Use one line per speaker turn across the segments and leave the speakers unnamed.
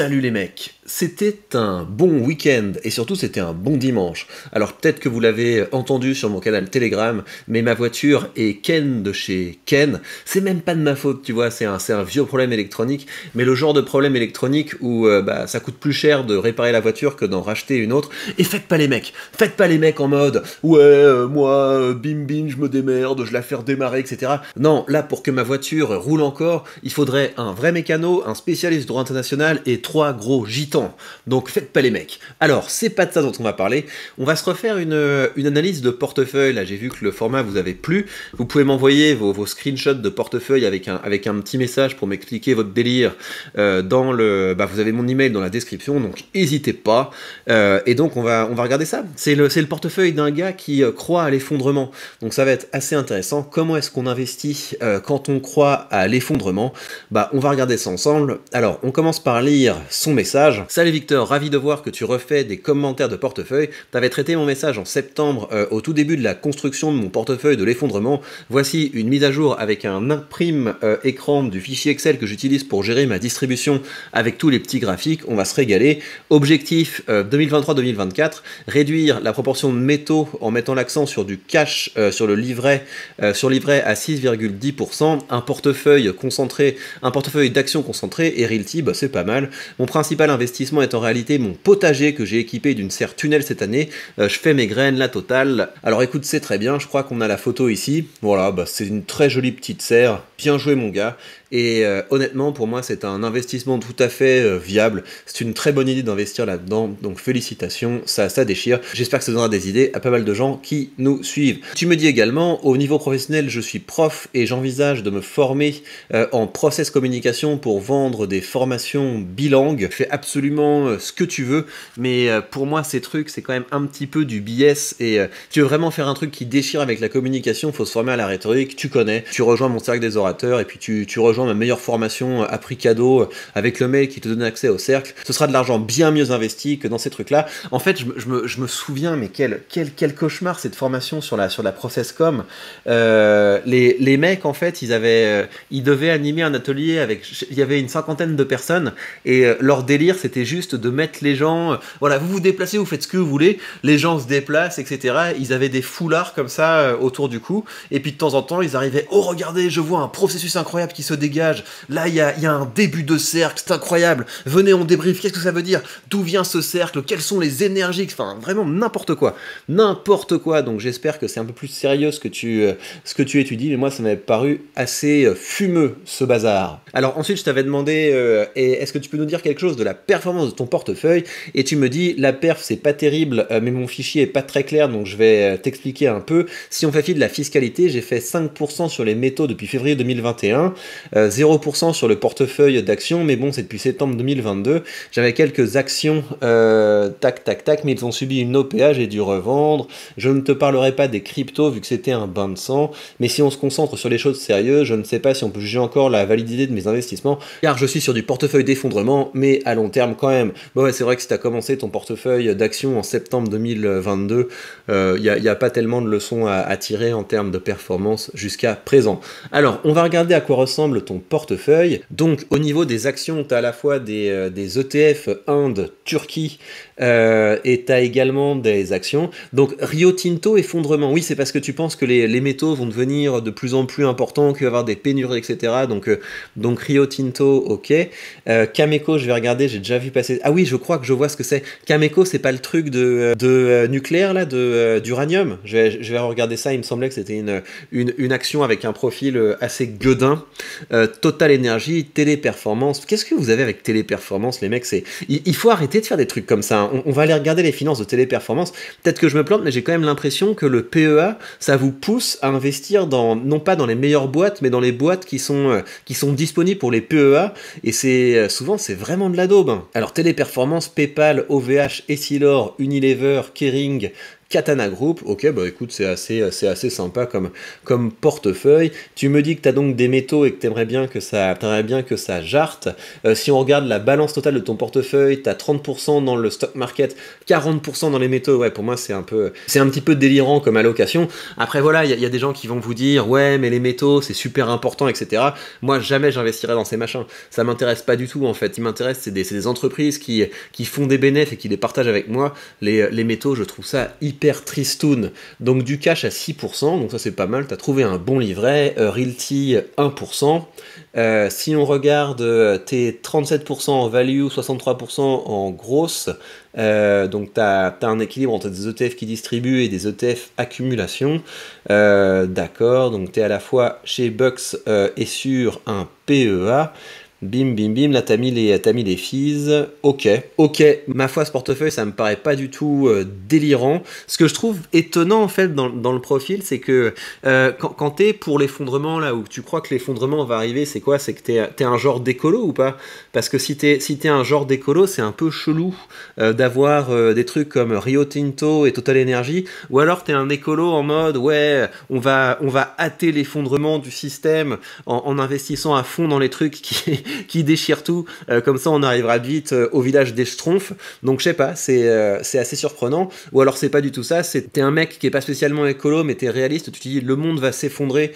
Salut les mecs c'était un bon week-end et surtout c'était un bon dimanche. Alors peut-être que vous l'avez entendu sur mon canal Telegram, mais ma voiture est Ken de chez Ken. C'est même pas de ma faute, tu vois, c'est un, vieux problème électronique, mais le genre de problème électronique où euh, bah, ça coûte plus cher de réparer la voiture que d'en racheter une autre. Et faites pas les mecs, faites pas les mecs en mode ouais, euh, moi, euh, bim bim, je me démerde, je la fais redémarrer, etc. Non, là pour que ma voiture roule encore, il faudrait un vrai mécano, un spécialiste droit international et trois gros gitans donc faites pas les mecs. Alors, c'est pas de ça dont on va parler. On va se refaire une, euh, analyse de portefeuille. Là, j'ai vu que le format vous avait plu. Vous pouvez m'envoyer vos, screenshots de portefeuille avec un, avec un petit message pour m'expliquer votre délire. Euh, dans le, bah, vous avez mon email dans la description, donc n'hésitez pas. Euh, et donc, on va, regarder ça. C'est le, portefeuille d'un gars qui croit à l'effondrement. Donc, ça va être assez intéressant. Comment est-ce qu'on investit quand on croit à l'effondrement Bah, on va regarder ça ensemble. Alors, on commence par lire son message. Salut Victor, ravi de voir que tu refais des commentaires de portefeuille. Tu avais traité mon message en septembre euh, au tout début de la construction de mon portefeuille de l'effondrement. Voici une mise à jour avec un imprime euh, écran du fichier Excel que j'utilise pour gérer ma distribution avec tous les petits graphiques. On va se régaler. Objectif 2023-2024, euh, réduire la proportion de métaux en mettant l'accent sur du cash sur le livret, sur livret à 6,10%. Un portefeuille concentré, un portefeuille d'actions concentré et realty, bah, c'est pas mal. Mon principal investissement est en réalité mon potager que j'ai équipé d'une serre tunnel cette année. Euh, je fais mes graines, la totale. Alors écoute, c'est très bien, je crois qu'on a la photo ici. Voilà, bah, c'est une très jolie petite serre. Bien joué mon gars. Et euh, honnêtement, pour moi, c'est un investissement tout à fait euh, viable. C'est une très bonne idée d'investir là-dedans. Donc félicitations, ça, ça déchire. J'espère que ça donnera des idées à pas mal de gens qui nous suivent. Tu me dis également, au niveau professionnel, je suis prof et j'envisage de me former euh, en process communication pour vendre des formations bilangues. Fais absolument ce que tu veux, mais pour moi, ces trucs, c'est quand même un petit peu du BS. Et tu veux vraiment faire un truc qui déchire avec la communication, faut se former à la rhétorique, tu connais, tu rejoins mon cercle des orateurs et puis tu rejoins ma meilleure formation euh, à prix cadeau euh, avec le mail qui te donne accès au cercle, ce sera de l'argent bien mieux investi que dans ces trucs-là. En fait, je, me, souviens, mais quel, quel, quel cauchemar cette formation sur la, sur la processcom. Euh, les, les, mecs, en fait, ils, avaient, ils devaient animer un atelier avec. Il y avait une cinquantaine de personnes et leur délire, c'était juste de mettre les gens. Voilà, vous vous déplacez, vous faites ce que vous voulez, les gens se déplacent, etc. Ils avaient des foulards comme ça autour du cou et puis de temps en temps, ils arrivaient Oh, regardez, je vois un processus incroyable qui se dégage dégage. Là, il y a, un début de cercle, c'est incroyable. Venez, on débrief, qu'est-ce que ça veut dire D'où vient ce cercle Quelles sont les énergies Enfin, vraiment, n'importe quoi. N'importe quoi. Donc, j'espère que c'est un peu plus sérieux ce que tu, euh, ce que tu étudies, mais moi, ça m'avait paru assez euh, fumeux, ce bazar. Alors, ensuite, je t'avais demandé, euh, est-ce que tu peux nous dire quelque chose de la performance de ton portefeuille Et tu me dis, la perf, c'est pas terrible, mais mon fichier est pas très clair, donc je vais t'expliquer un peu. Si on fait fi de la fiscalité, j'ai fait 5% sur les métaux depuis février 2021. 0% euh, sur le portefeuille d'actions, mais bon, c'est depuis septembre 2022. J'avais quelques actions, euh, tac, tac, tac, mais ils ont subi une OPA, j'ai dû revendre. Je ne te parlerai pas des cryptos vu que c'était un bain de sang, mais si on se concentre sur les choses sérieuses, je ne sais pas si on peut juger encore la validité de mes investissements, car je suis sur du portefeuille d'effondrement, mais à long terme quand même. Bon, c'est vrai que si tu as commencé ton portefeuille d'actions en septembre 2022, il n'y a, pas tellement de leçons à, à tirer en termes de performance jusqu'à présent. Alors, on va regarder à quoi ressemble portefeuille. Donc au niveau des actions, tu as à la fois des, ETF euh, e Inde, Turquie, euh, et tu as également des actions. Donc Rio Tinto, effondrement. Oui, c'est parce que tu penses que les, métaux vont devenir de plus en plus importants, qu'il va y avoir des pénuries, etc. Donc, euh, donc Rio Tinto, ok. Cameco, je vais regarder, j'ai déjà vu passer. Ah oui, je crois que je vois ce que c'est. Cameco, c'est pas le truc de, nucléaire, là, d'uranium. Je vais, je vais regarder ça, il me semblait que c'était une, une, action avec un profil assez gueudin. Euh, Total Energy, Téléperformance. Qu'est-ce que vous avez avec Téléperformance, les mecs C'est il, faut arrêter de faire des trucs comme ça. Hein. On, va aller regarder les finances de Téléperformance. Peut-être que je me plante, mais j'ai quand même l'impression que le PEA, ça vous pousse à investir dans non pas dans les meilleures boîtes, mais dans les boîtes qui sont euh, qui sont disponibles pour les PEA. Et c'est euh, souvent c'est vraiment de la daube. Hein. Alors Téléperformance, PayPal, OVH, Essilor, Unilever, Kering, Katana Group, ok, bah écoute, c'est assez, c'est assez sympa comme, comme portefeuille. Tu me dis que tu as donc des métaux et que tu aimerais bien que ça, bien que ça jarte. Euh, si on regarde la balance totale de ton portefeuille, tu as 30% dans le stock market, 40% dans les métaux. Ouais, pour moi, c'est un, peu, c'est un petit peu délirant comme allocation. Après, voilà, il y, a des gens qui vont vous dire, ouais, mais les métaux, c'est super important, etc. Moi, jamais j'investirai dans ces machins. Ça m'intéresse pas du tout, en fait. Il m'intéresse, c'est des, des, entreprises qui, qui font des bénéfices et qui les partagent avec moi. Les, les métaux, je trouve ça hyper hyper tristoun, donc du cash à 6%, donc ça c'est pas mal, t'as trouvé un bon livret, euh, Realty 1%, euh, euh, si on regarde tes 37% en value, 63% en grosse, donc tu as, un équilibre entre des ETF qui distribuent et des ETF accumulation. D'accord, donc t'es à la fois chez Bucks et sur un PEA. Bim, bim, bim, là t'as mis les, les fees. Ok, ok, ma foi, ce portefeuille, ça me paraît pas du tout euh, délirant. Ce que je trouve étonnant en fait dans, le profil, c'est que euh, quand, t'es pour l'effondrement là où tu crois que l'effondrement va arriver, c'est quoi C'est que t'es, un genre d'écolo ou pas Parce que si t'es, si un genre d'écolo, c'est un peu chelou euh, d'avoir des trucs comme Rio Tinto et Total Energy, ou alors t'es un écolo en mode ouais, on va, on va hâter l'effondrement du système en, en investissant à fond dans les trucs qui qui déchire tout. Euh, comme ça, on arrivera vite euh, au village des Schtroumpfs. Donc, je sais pas, euh, c'est assez surprenant. Ou alors, c'est pas du tout ça. C'était t'es un mec qui est pas spécialement écolo, mais t'es réaliste. Tu te dis, le monde va s'effondrer.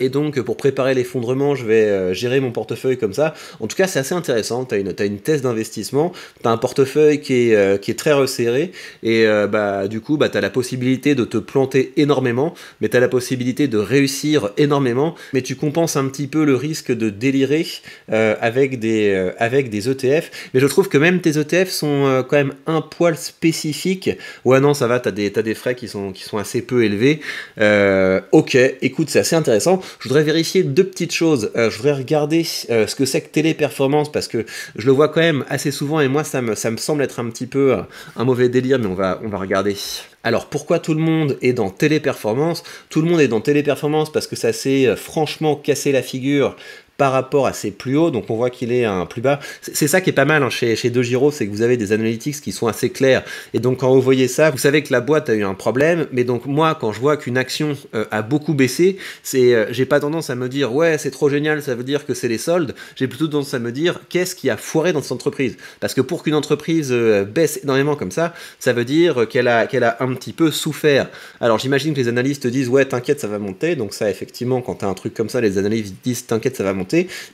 et donc, pour préparer l'effondrement, je vais gérer mon portefeuille comme ça. En tout cas, c'est assez intéressant. T'as une, une thèse d'investissement. T'as un portefeuille qui est, qui est très resserré. Et bah, du coup, bah, t'as la possibilité de te planter énormément, mais t'as la possibilité de réussir énormément. Mais tu compenses un petit peu le risque de délirer. Euh, avec, des, euh, avec des ETF. Mais je trouve que même tes ETF sont euh, quand même un poil spécifique. Ouais, non, ça va, t'as des, as des frais qui sont, qui sont assez peu élevés. ok, écoute, c'est assez intéressant. Je voudrais vérifier deux petites choses. je voudrais regarder ce que c'est que téléperformance parce que je le vois quand même assez souvent et moi ça me, ça me semble être un petit peu un mauvais délire mais on va, on va regarder. Alors pourquoi tout le monde est dans téléperformance Tout le monde est dans téléperformance parce que ça s'est franchement cassé la figure par rapport à ses plus hauts. Donc on voit qu'il est un plus bas. C'est ça qui est pas mal hein, chez, chez De c'est que vous avez des analytics qui sont assez clairs. Et donc quand vous voyez ça, vous savez que la boîte a eu un problème. Mais donc moi, quand je vois qu'une action euh, a beaucoup baissé, c'est euh, j'ai pas tendance à me dire ouais c'est trop génial, ça veut dire que c'est les soldes. J'ai plutôt tendance à me dire qu'est-ce qui a foiré dans cette entreprise. Parce que pour qu'une entreprise euh, baisse énormément comme ça, ça veut dire qu'elle a qu'elle a un petit peu souffert. Alors j'imagine que les analystes disent ouais t'inquiète ça va monter. Donc ça effectivement quand t'as un truc comme ça, les analystes disent t'inquiète ça va monter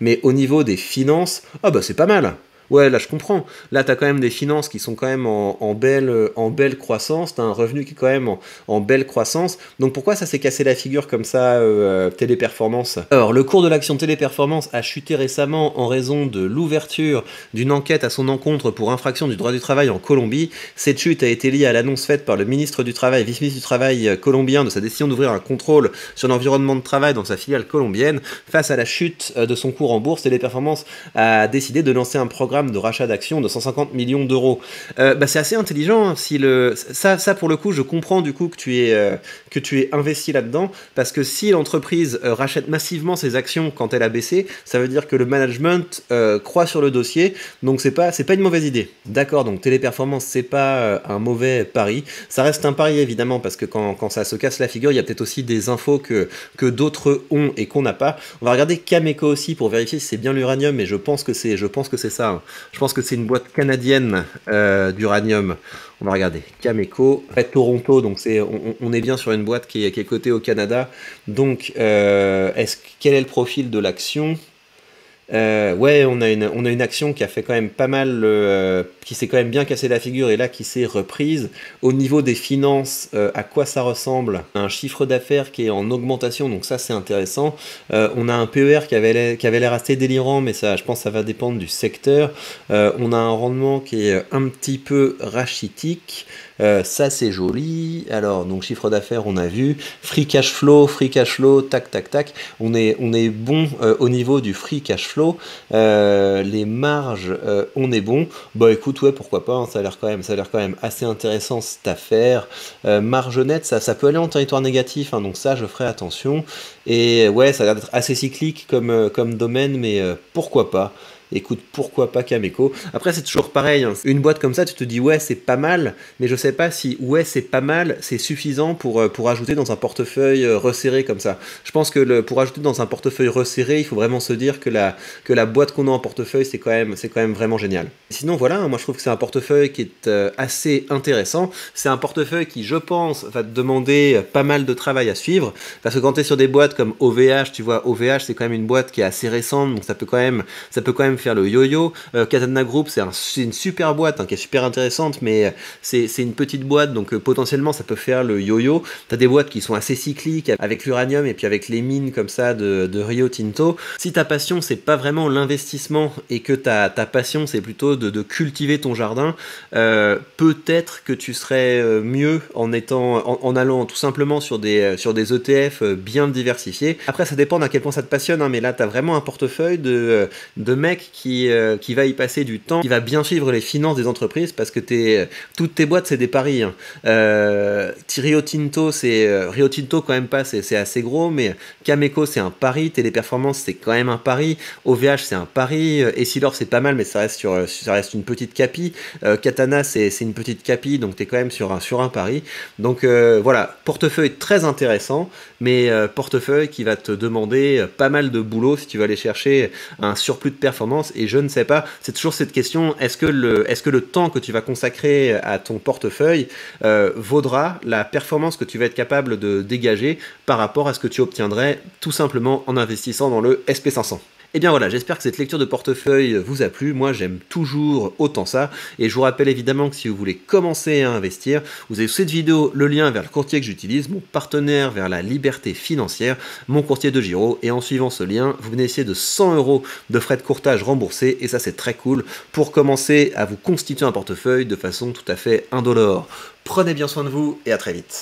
mais au niveau des finances, ah bah c'est pas mal. Ouais, là je comprends. Là tu as quand même des finances qui sont quand même en, belle, en belle croissance, tu as un revenu qui est quand même en, belle croissance. Donc pourquoi ça s'est cassé la figure comme ça, euh, euh, Téléperformance Alors le cours de l'action Téléperformance a chuté récemment en raison de l'ouverture d'une enquête à son encontre pour infraction du droit du travail en Colombie. Cette chute a été liée à l'annonce faite par le ministre du Travail, vice-ministre du Travail euh, colombien, de sa décision d'ouvrir un contrôle sur l'environnement de travail dans sa filiale colombienne. Face à la chute de son cours en bourse, Téléperformance a décidé de lancer un programme de rachat d'actions de 150 millions d'euros. Euh, bah, c'est assez intelligent. Hein, si le... ça, ça, pour le coup, je comprends du coup que tu es, euh, que tu es investi là-dedans, parce que si l'entreprise euh, rachète massivement ses actions quand elle a baissé, ça veut dire que le management croit sur le dossier, donc c'est pas, c'est pas une mauvaise idée. D'accord, donc téléperformance, c'est pas un mauvais pari. Ça reste un pari évidemment, parce que quand, ça se casse la figure, il y a peut-être aussi des infos que, que d'autres ont et qu'on n'a pas. On va regarder Cameco aussi pour vérifier si c'est bien l'uranium, mais je pense que c'est, je pense que c'est ça. Hein. Je pense que c'est une boîte canadienne euh, d'uranium. On va regarder. Cameco, Toronto. Donc on, est bien sur une boîte qui est, cotée au Canada. Donc, euh, est quel est le profil de l'action euh, ouais, on a, une, on a une action qui a fait quand même pas mal, euh, qui s'est quand même bien cassé la figure et là qui s'est reprise. Au niveau des finances, euh, à quoi ça ressemble Un chiffre d'affaires qui est en augmentation, donc ça c'est intéressant. on a un PER qui avait l'air assez délirant, mais ça, je pense, ça va dépendre du secteur. on a un rendement qui est un petit peu rachitique. Euh, ça, c'est joli. Alors, donc, chiffre d'affaires, on a vu. Free cash flow, free cash flow, tac, tac, tac. On est, on est bon euh, au niveau du free cash flow. Euh, les marges, on est bon. Bah, écoute, ouais, pourquoi pas. Hein, ça a l'air quand même, ça a l'air quand même assez intéressant cette affaire. marge nette, ça, peut aller en territoire négatif. Hein, donc ça, je ferai attention. Et ouais, ça a l'air d'être assez cyclique comme domaine, mais pourquoi pas écoute pourquoi pas Cameco. Après, c'est toujours pareil. Hein. Une boîte comme ça, tu te dis ouais, c'est pas mal, mais je sais pas si ouais, c'est pas mal, c'est suffisant pour, euh, pour ajouter dans un portefeuille euh, resserré comme ça. Je pense que pour ajouter dans un portefeuille resserré, il faut vraiment se dire que la, que la boîte qu'on a en portefeuille, c'est quand, même, quand même vraiment génial. Sinon, voilà, hein, moi je trouve que c'est un portefeuille qui est euh, assez intéressant. C'est un portefeuille qui, je pense, va te demander pas mal de travail à suivre. Parce que quand tu es sur des boîtes comme OVH, tu vois, OVH, c'est quand même une boîte qui est assez récente, donc ça peut quand même, ça peut quand même faire le yo-yo. Euh, Katana Group, c'est une super boîte hein, qui est super intéressante, mais euh, c'est une petite boîte, donc euh, potentiellement ça peut faire le yo-yo. T'as des boîtes qui sont assez cycliques avec l'uranium et puis avec les mines comme ça de, Rio Tinto. Si ta passion c'est pas vraiment l'investissement et que ta, passion c'est plutôt de, cultiver ton jardin, peut-être que tu serais mieux en étant en, allant tout simplement sur des sur des ETF bien diversifiés. Après ça dépend à quel point ça te passionne, hein, mais là tu as vraiment un portefeuille de, de mecs euh, qui, va y passer du temps, qui va bien suivre les finances des entreprises parce que euh, toutes tes boîtes, c'est des paris. Hein. Euh, Rio Tinto, c'est quand même pas, c'est assez gros, mais Cameco, c'est un pari. Téléperformance, c'est quand même un pari. OVH, c'est un pari. Essilor, c'est pas mal, mais ça reste, sur, ça reste une petite capi. Katana, c'est une petite capi, donc tu es quand même sur un, sur un pari. Donc voilà, portefeuille très intéressant, mais portefeuille qui va te demander pas mal de boulot si tu vas aller chercher un surplus de performance et je ne sais pas. C'est toujours cette question est-ce que le temps que tu vas consacrer à ton portefeuille euh, vaudra la performance que tu vas être capable de dégager par rapport à ce que tu obtiendrais tout simplement en investissant dans le SP500. Et eh bien voilà, j'espère que cette lecture de portefeuille vous a plu. Moi, j'aime toujours autant ça. Et je vous rappelle évidemment que si vous voulez commencer à investir, vous avez sous cette vidéo le lien vers le courtier que j'utilise, mon partenaire vers la liberté financière, mon courtier de Giro. Et en suivant ce lien, vous bénéficiez de 100 euros de frais de courtage remboursés. Et ça, c'est très cool pour commencer à vous constituer un portefeuille de façon tout à fait indolore. Prenez bien soin de vous et à très vite.